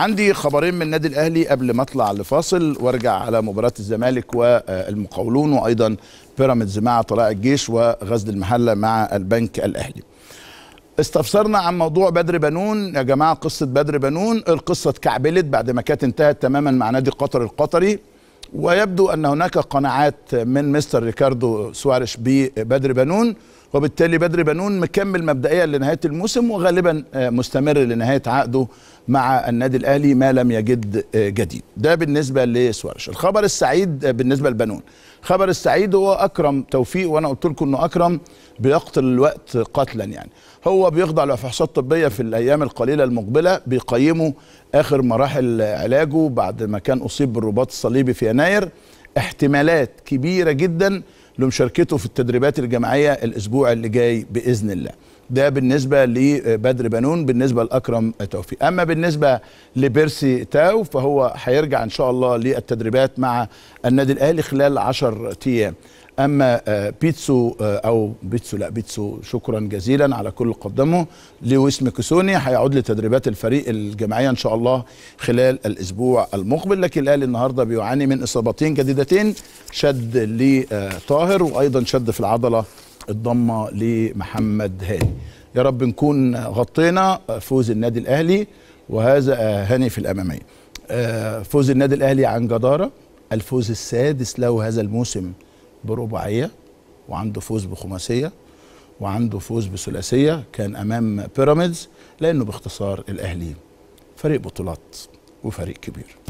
عندي خبرين من النادي الاهلي قبل ما اطلع لفاصل وارجع على مباراه الزمالك والمقاولون وايضا بيراميدز مع طلاء الجيش وغزل المحله مع البنك الاهلي استفسرنا عن موضوع بدر بنون يا جماعه قصه بدر بنون القصه اتكعبلت بعد ما كانت انتهت تماما مع نادي قطر القطري ويبدو ان هناك قناعات من مستر ريكاردو سوارش ببدر بنون وبالتالي بدر بنون مكمل مبدئيا لنهايه الموسم وغالبا آه، مستمر لنهايه عقده مع النادي الاهلي ما لم يجد آه، جديد ده بالنسبه لسوارش الخبر السعيد آه، بالنسبه لبنون خبر السعيد هو اكرم توفيق وانا قلت لكم انه اكرم بيقتل الوقت قتلا يعني هو بيخضع لفحوصات طبيه في الايام القليله المقبله بيقيموا اخر مراحل علاجه بعد ما كان اصيب بالرباط الصليبي في يناير احتمالات كبيره جدا لمشاركته في التدريبات الجماعيه الاسبوع اللي جاي باذن الله ده بالنسبه لبدر بنون بالنسبه لاكرم توفيق اما بالنسبه لبيرسي تاو فهو هيرجع ان شاء الله للتدريبات مع النادي الاهلي خلال 10 ايام اما آه، بيتسو آه، او بيتسو لا بيتسو شكرا جزيلا على كل قدمه لويس ميكسوني هيعود لتدريبات الفريق الجماعيه ان شاء الله خلال الاسبوع المقبل لكن الاهلي النهارده بيعاني من اصابتين جديدتين شد لطاهر وايضا شد في العضله الضمه لمحمد هاني يا رب نكون غطينا فوز النادي الاهلي وهذا هاني في الاماميه آه، فوز النادي الاهلي عن جداره الفوز السادس له هذا الموسم برباعيه وعنده فوز بخماسيه وعنده فوز بثلاثيه كان امام بيراميدز لانه باختصار الاهلي فريق بطولات وفريق كبير